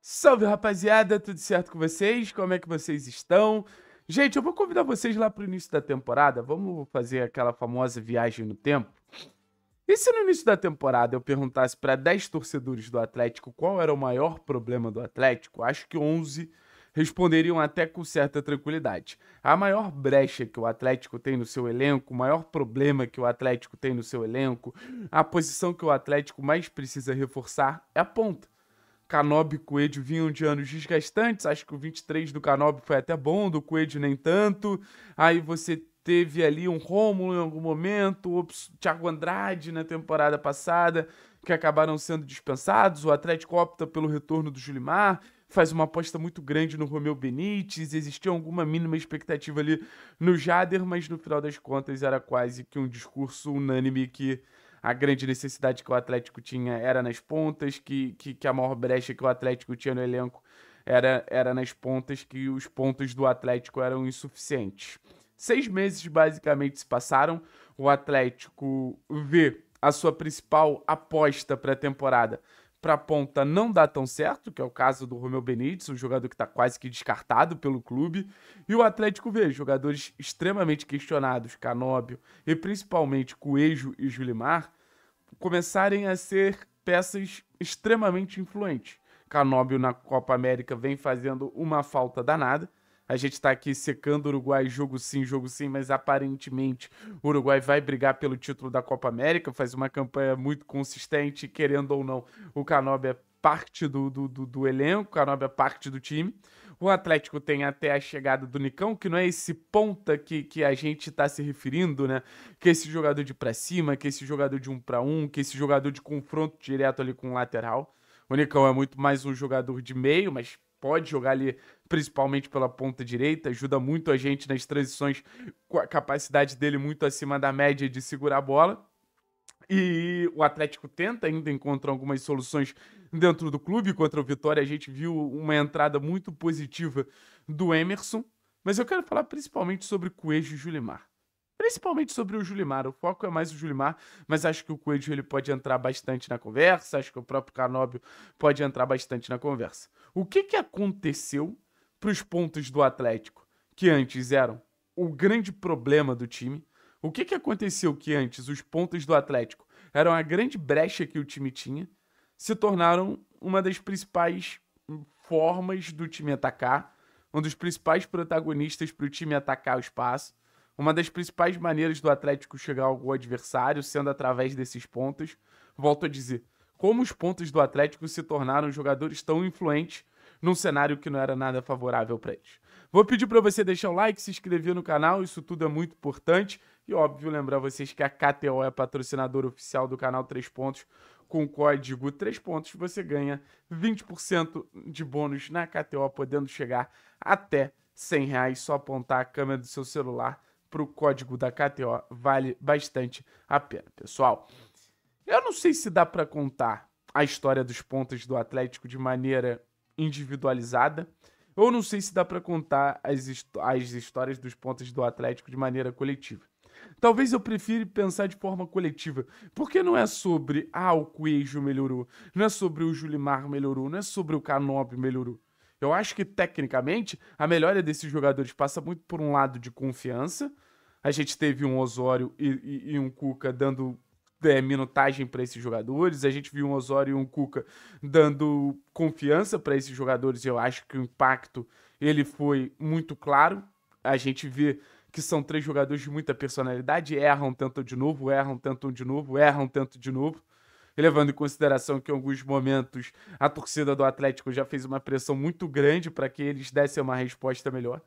Salve rapaziada, tudo certo com vocês? Como é que vocês estão? Gente, eu vou convidar vocês lá pro início da temporada. Vamos fazer aquela famosa viagem no tempo. E se no início da temporada eu perguntasse para 10 torcedores do Atlético qual era o maior problema do Atlético, acho que 11 responderiam até com certa tranquilidade. A maior brecha que o Atlético tem no seu elenco, o maior problema que o Atlético tem no seu elenco, a posição que o Atlético mais precisa reforçar é a ponta. Canobi e Coelho vinham de anos desgastantes, acho que o 23 do Canobi foi até bom, do Coelho nem tanto. Aí você teve ali um Rômulo em algum momento, o Thiago Andrade na temporada passada, que acabaram sendo dispensados. O Atlético opta pelo retorno do Julimar, faz uma aposta muito grande no Romeu Benítez. Existia alguma mínima expectativa ali no Jader, mas no final das contas era quase que um discurso unânime que a grande necessidade que o Atlético tinha era nas pontas, que, que, que a maior brecha que o Atlético tinha no elenco era, era nas pontas, que os pontos do Atlético eram insuficientes. Seis meses basicamente se passaram, o Atlético vê a sua principal aposta para a temporada para ponta não dá tão certo, que é o caso do Romeu Benítez, um jogador que está quase que descartado pelo clube. E o Atlético vê jogadores extremamente questionados, Canóbio e principalmente Coelho e Julimar, começarem a ser peças extremamente influentes. Canóbio na Copa América vem fazendo uma falta danada a gente tá aqui secando o Uruguai, jogo sim, jogo sim, mas aparentemente o Uruguai vai brigar pelo título da Copa América, faz uma campanha muito consistente, querendo ou não, o Canob é parte do, do, do, do elenco, o Canob é parte do time. O Atlético tem até a chegada do Nicão, que não é esse ponta que, que a gente está se referindo, né? Que é esse jogador de para cima, que é esse jogador de um para um, que é esse jogador de confronto direto ali com o lateral. O Nicão é muito mais um jogador de meio, mas pode jogar ali principalmente pela ponta direita, ajuda muito a gente nas transições com a capacidade dele muito acima da média de segurar a bola. E o Atlético tenta ainda encontrar algumas soluções dentro do clube. Contra o Vitória, a gente viu uma entrada muito positiva do Emerson. Mas eu quero falar principalmente sobre Coelho e Julimar principalmente sobre o Julimar. O foco é mais o Julimar, mas acho que o Coelho ele pode entrar bastante na conversa, acho que o próprio Canóbio pode entrar bastante na conversa. O que, que aconteceu para os pontos do Atlético, que antes eram o grande problema do time? O que, que aconteceu que antes os pontos do Atlético eram a grande brecha que o time tinha, se tornaram uma das principais formas do time atacar, um dos principais protagonistas para o time atacar o espaço. Uma das principais maneiras do Atlético chegar ao gol adversário, sendo através desses pontos, volto a dizer, como os pontos do Atlético se tornaram jogadores tão influentes num cenário que não era nada favorável para eles. Vou pedir para você deixar o like, se inscrever no canal, isso tudo é muito importante. E óbvio, lembrar vocês que a KTO é patrocinador patrocinadora oficial do canal 3 Pontos. Com o código 3 pontos, você ganha 20% de bônus na KTO, podendo chegar até 100 reais. Só apontar a câmera do seu celular para o código da KTO vale bastante a pena, pessoal. Eu não sei se dá para contar a história dos pontas do Atlético de maneira individualizada. Eu não sei se dá para contar as, as histórias dos pontas do Atlético de maneira coletiva. Talvez eu prefira pensar de forma coletiva, porque não é sobre ah, o Cuejo melhorou, não é sobre o Julimar melhorou, não é sobre o Canop melhorou. Eu acho que, tecnicamente, a melhora desses jogadores passa muito por um lado de confiança. A gente teve um Osório e, e, e um Cuca dando é, minutagem para esses jogadores. A gente viu um Osório e um Cuca dando confiança para esses jogadores. Eu acho que o impacto ele foi muito claro. A gente vê que são três jogadores de muita personalidade, erram tanto de novo, erram tanto de novo, erram tanto de novo levando em consideração que em alguns momentos a torcida do Atlético já fez uma pressão muito grande para que eles dessem uma resposta melhor.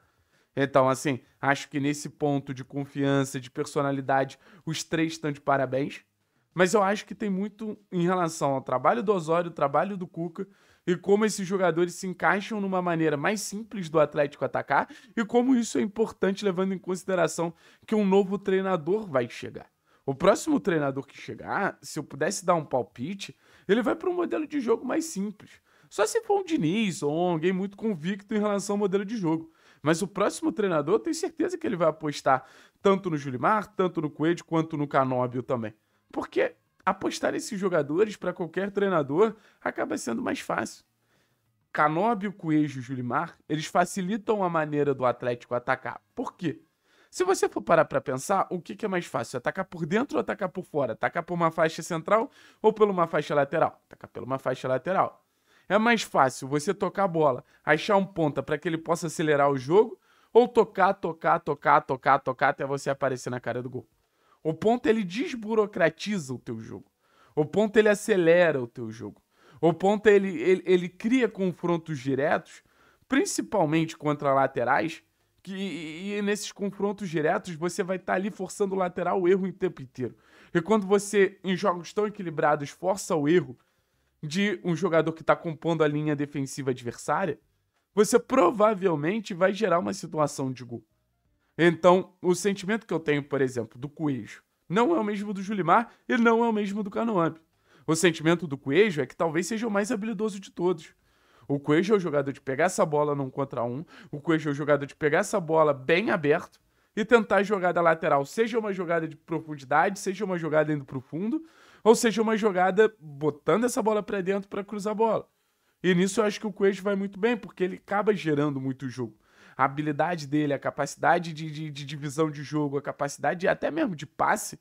Então, assim, acho que nesse ponto de confiança, de personalidade, os três estão de parabéns. Mas eu acho que tem muito em relação ao trabalho do Osório, o trabalho do Cuca e como esses jogadores se encaixam numa maneira mais simples do Atlético atacar e como isso é importante levando em consideração que um novo treinador vai chegar. O próximo treinador que chegar, se eu pudesse dar um palpite, ele vai para um modelo de jogo mais simples. Só se for um Diniz ou alguém muito convicto em relação ao modelo de jogo. Mas o próximo treinador, eu tenho certeza que ele vai apostar tanto no Julimar, tanto no Coelho, quanto no Canóbio também. Porque apostar nesses jogadores para qualquer treinador acaba sendo mais fácil. Canóbio, Coelho e Julimar, eles facilitam a maneira do Atlético atacar. Por quê? Se você for parar para pensar, o que, que é mais fácil? Atacar por dentro ou atacar por fora? Atacar por uma faixa central ou por uma faixa lateral? Atacar por uma faixa lateral. É mais fácil você tocar a bola, achar um ponta para que ele possa acelerar o jogo ou tocar, tocar, tocar, tocar, tocar até você aparecer na cara do gol. O ponto ele desburocratiza o teu jogo. O ponto ele acelera o teu jogo. O ponto ele, ele, ele cria confrontos diretos, principalmente contra laterais, que, e, e nesses confrontos diretos, você vai estar tá ali forçando o lateral o erro o tempo inteiro. E quando você, em jogos tão equilibrados, força o erro de um jogador que está compondo a linha defensiva adversária, você provavelmente vai gerar uma situação de gol. Então, o sentimento que eu tenho, por exemplo, do Coelho, não é o mesmo do Julimar e não é o mesmo do Canoambi. O sentimento do Coelho é que talvez seja o mais habilidoso de todos. O Coelho é o jogador de pegar essa bola num contra um. O Coelho é o jogador de pegar essa bola bem aberto e tentar a jogada lateral, seja uma jogada de profundidade, seja uma jogada indo pro fundo, ou seja uma jogada botando essa bola para dentro para cruzar a bola. E nisso eu acho que o Coelho vai muito bem, porque ele acaba gerando muito jogo. A habilidade dele, a capacidade de, de, de divisão de jogo, a capacidade de, até mesmo de passe,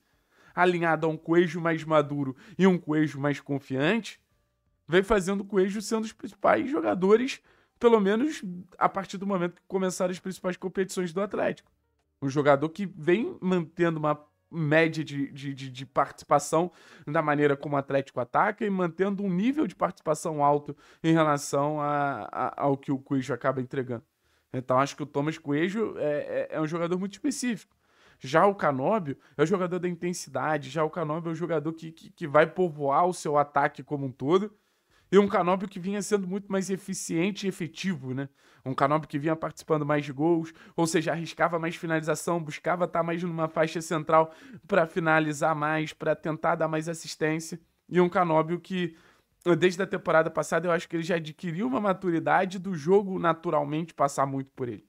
alinhada a um Coelho mais maduro e um Coelho mais confiante, vem fazendo o Coelho sendo os principais jogadores, pelo menos a partir do momento que começaram as principais competições do Atlético. Um jogador que vem mantendo uma média de, de, de, participação da maneira como o Atlético ataca e mantendo um nível de participação alto em relação a, a ao que o Coelho acaba entregando. Então acho que o Thomas Coelho é, é, é um jogador muito específico. Já o Canóbio é o jogador da intensidade, já o Canóbio é o jogador que, que, que vai povoar o seu ataque como um todo e um Canóbio que vinha sendo muito mais eficiente e efetivo, né? Um Canóbio que vinha participando mais de gols, ou seja, arriscava mais finalização, buscava estar tá mais numa faixa central para finalizar mais, para tentar dar mais assistência. E um Canóbio que, desde a temporada passada, eu acho que ele já adquiriu uma maturidade do jogo naturalmente passar muito por ele.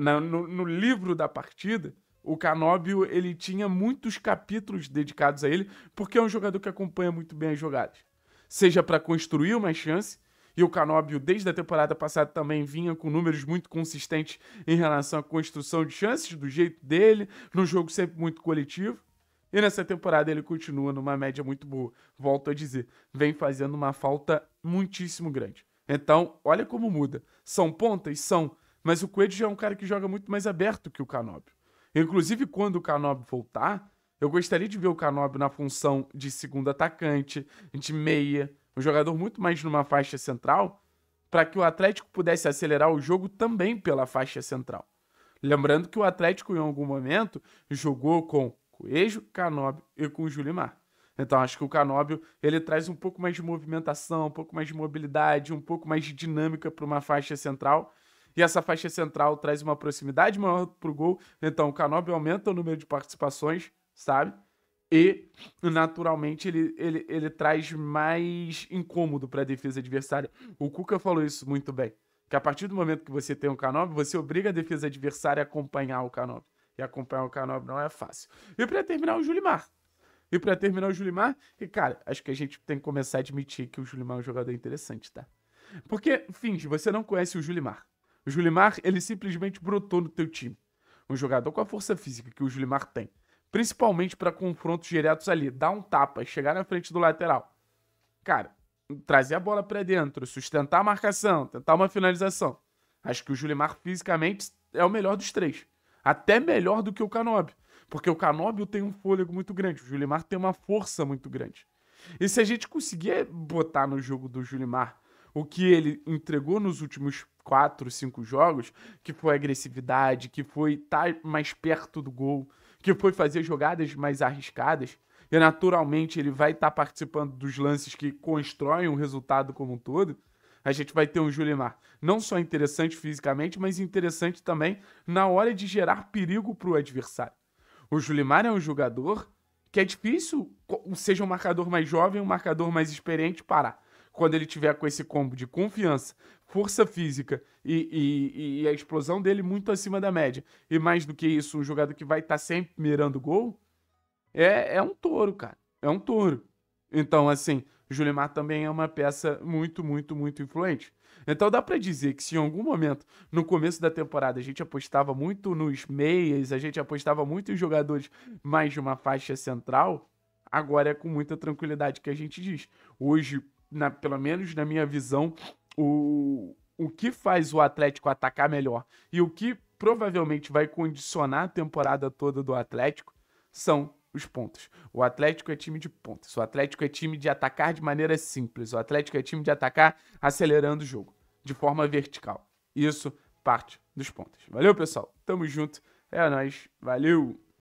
No, no livro da partida, o Canóbio ele tinha muitos capítulos dedicados a ele, porque é um jogador que acompanha muito bem as jogadas seja para construir uma chance. E o Canóbio, desde a temporada passada, também vinha com números muito consistentes em relação à construção de chances, do jeito dele, num jogo sempre muito coletivo. E nessa temporada ele continua numa média muito boa. Volto a dizer, vem fazendo uma falta muitíssimo grande. Então, olha como muda. São pontas? São. Mas o Coelho já é um cara que joga muito mais aberto que o Canóbio. Inclusive, quando o Canóbio voltar, eu gostaria de ver o Canóbio na função de segundo atacante, de meia, um jogador muito mais numa faixa central, para que o Atlético pudesse acelerar o jogo também pela faixa central. Lembrando que o Atlético, em algum momento, jogou com Coelho, Canóbio e com Julimar. Então acho que o Canóbio ele traz um pouco mais de movimentação, um pouco mais de mobilidade, um pouco mais de dinâmica para uma faixa central. E essa faixa central traz uma proximidade maior para o gol. Então o Canóbio aumenta o número de participações sabe? E, naturalmente, ele, ele, ele traz mais incômodo para a defesa adversária. O Cuca falou isso muito bem. Que a partir do momento que você tem um Canob, você obriga a defesa adversária a acompanhar o Canob. E acompanhar o Canob não é fácil. E para terminar, o Julimar. E para terminar, o Julimar. E, cara, acho que a gente tem que começar a admitir que o Julimar é um jogador interessante, tá? Porque, finge, você não conhece o Julimar. O Julimar, ele simplesmente brotou no teu time. Um jogador com a força física que o Julimar tem principalmente para confrontos diretos ali, dar um tapa, e chegar na frente do lateral. Cara, trazer a bola para dentro, sustentar a marcação, tentar uma finalização. Acho que o Julimar fisicamente é o melhor dos três. Até melhor do que o Canobi. Porque o Canóbio tem um fôlego muito grande, o Julimar tem uma força muito grande. E se a gente conseguir botar no jogo do Julimar o que ele entregou nos últimos 4, 5 jogos, que foi agressividade, que foi estar tá mais perto do gol, que foi fazer jogadas mais arriscadas. E naturalmente ele vai estar tá participando dos lances que constroem o resultado como um todo. A gente vai ter um Julimar não só interessante fisicamente, mas interessante também na hora de gerar perigo para o adversário. O Julimar é um jogador que é difícil, seja um marcador mais jovem, um marcador mais experiente, parar quando ele tiver com esse combo de confiança, força física e, e, e a explosão dele muito acima da média, e mais do que isso, um jogador que vai estar tá sempre mirando gol, é, é um touro, cara. É um touro. Então, assim, Julimar também é uma peça muito, muito, muito influente. Então dá para dizer que se em algum momento, no começo da temporada, a gente apostava muito nos meias, a gente apostava muito em jogadores mais de uma faixa central, agora é com muita tranquilidade que a gente diz. Hoje, na, pelo menos na minha visão, o, o que faz o Atlético atacar melhor e o que provavelmente vai condicionar a temporada toda do Atlético são os pontos. O Atlético é time de pontos. O Atlético é time de atacar de maneira simples. O Atlético é time de atacar acelerando o jogo, de forma vertical. Isso parte dos pontos. Valeu, pessoal. Tamo junto. É nóis. Valeu!